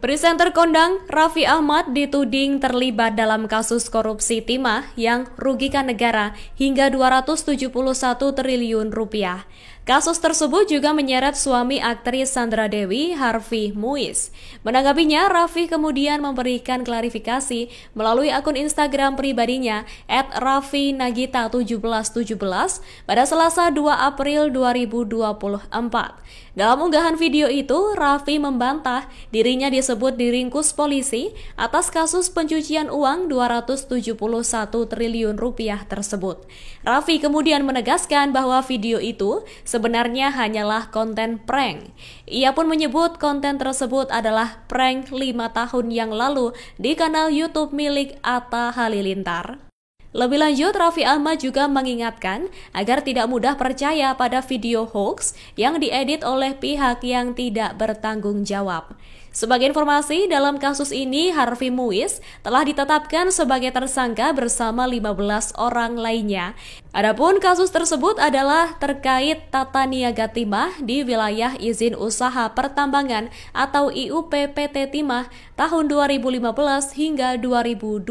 Presenter kondang Raffi Ahmad dituding terlibat dalam kasus korupsi timah yang rugikan negara hingga 271 triliun rupiah. Kasus tersebut juga menyeret suami aktris Sandra Dewi, Harvey Muiz. Menanggapinya, Raffi kemudian memberikan klarifikasi melalui akun Instagram pribadinya Nagita 1717 pada Selasa 2 April 2024. Dalam unggahan video itu, Raffi membantah dirinya disebut diringkus polisi atas kasus pencucian uang 271 triliun rupiah tersebut. Raffi kemudian menegaskan bahwa video itu sebenarnya hanyalah konten prank. Ia pun menyebut konten tersebut adalah prank lima tahun yang lalu di kanal YouTube milik Atta Halilintar. Lebih lanjut, Raffi Ahmad juga mengingatkan agar tidak mudah percaya pada video hoax yang diedit oleh pihak yang tidak bertanggung jawab. Sebagai informasi, dalam kasus ini Harvey Muiz telah ditetapkan sebagai tersangka bersama 15 orang lainnya. Adapun kasus tersebut adalah terkait tata niaga timah di wilayah izin usaha pertambangan atau IUPPT Timah tahun 2015 hingga 2022.